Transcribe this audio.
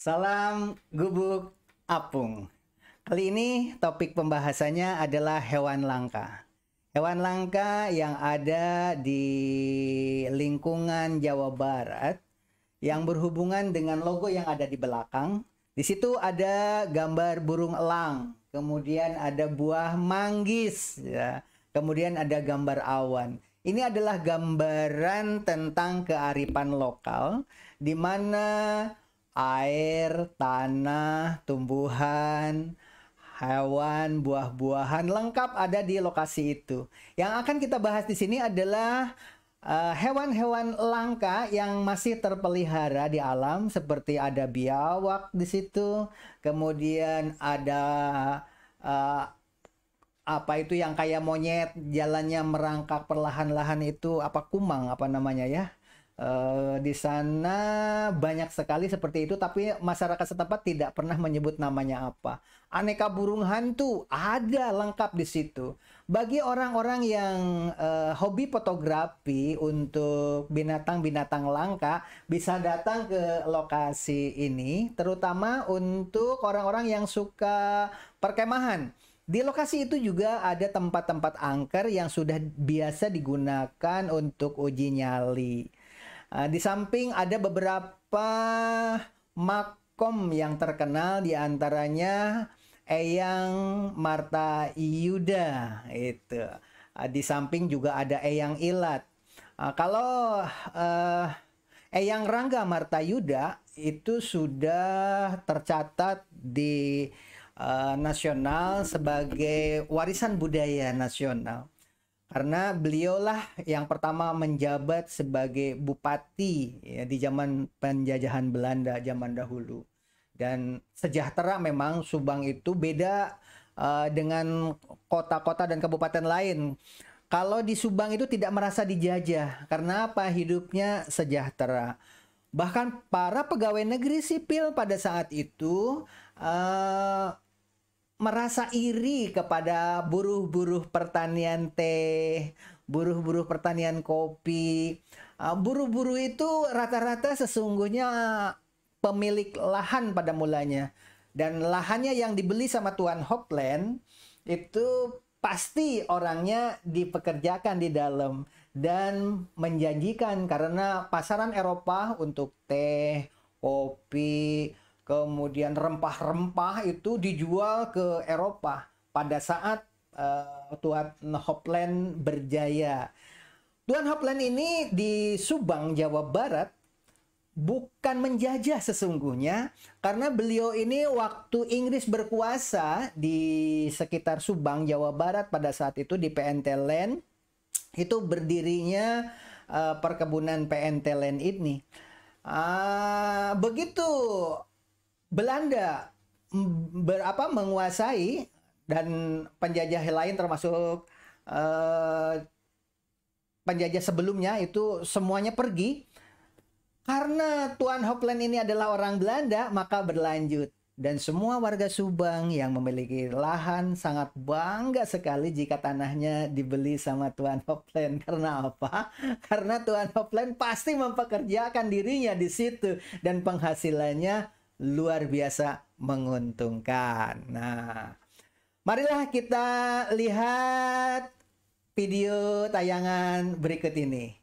Salam gubuk apung. Kali ini topik pembahasannya adalah hewan langka. Hewan langka yang ada di lingkungan Jawa Barat yang berhubungan dengan logo yang ada di belakang. Di situ ada gambar burung elang, kemudian ada buah manggis, ya. kemudian ada gambar awan. Ini adalah gambaran tentang kearifan lokal di mana air, tanah, tumbuhan, hewan, buah-buahan lengkap ada di lokasi itu. Yang akan kita bahas di sini adalah eh, hewan-hewan uh, langka yang masih terpelihara di alam seperti ada biawak di situ, kemudian ada uh, apa itu yang kayak monyet jalannya merangkak perlahan-lahan itu apa kumang apa namanya ya? Eh, di sana banyak sekali seperti itu, tapi masyarakat setempat tidak pernah menyebut namanya apa. Aneka burung hantu ada lengkap di situ. Bagi orang-orang yang uh, hobi fotografi untuk binatang-binatang langka, bisa datang ke lokasi ini, terutama untuk orang-orang yang suka perkemahan. Di lokasi itu juga ada tempat-tempat angker yang sudah biasa digunakan untuk uji nyali. Eh, di samping ada beberapa makom yang terkenal diantaranya Eyang Marta Yuda itu. Eh, di samping juga ada Eyang Ilat. Eh, kalau uh, Eyang Rangga Marta Yuda itu sudah tercatat di uh, nasional sebagai warisan budaya nasional karena beliaulah yang pertama menjabat sebagai bupati ya, di zaman penjajahan Belanda zaman dahulu dan sejahtera memang Subang itu beda uh, dengan kota-kota dan kabupaten lain. Kalau di Subang itu tidak merasa dijajah karena apa hidupnya sejahtera. Bahkan para pegawai negeri sipil pada saat itu uh, merasa iri kepada buruh-buruh pertanian teh, buruh-buruh pertanian kopi. Ah, buruh-buruh itu rata-rata sesungguhnya pemilik lahan pada mulanya. Dan lahannya yang dibeli sama Tuan Hopland itu pasti orangnya dipekerjakan di dalam dan menjanjikan karena pasaran Eropa untuk teh, kopi, kemudian rempah-rempah itu dijual ke Eropa pada saat uh, Tuan Hopland berjaya. Tuan Hopland ini di Subang, Jawa Barat bukan menjajah sesungguhnya karena beliau ini waktu Inggris berkuasa di sekitar Subang, Jawa Barat pada saat itu di PNT Land itu berdirinya uh, perkebunan PNT Land ini. Uh, begitu Belanda berapa menguasai dan penjajah lain termasuk uh, penjajah sebelumnya itu semuanya pergi karena Tuan Hopland ini adalah orang Belanda maka berlanjut dan semua warga Subang yang memiliki lahan sangat bangga sekali jika tanahnya dibeli sama Tuan Hopland. Karena apa? Karena Tuan Hopland pasti mempekerjakan dirinya di situ dan penghasilannya luar biasa menguntungkan. Nah, marilah kita lihat video tayangan berikut ini.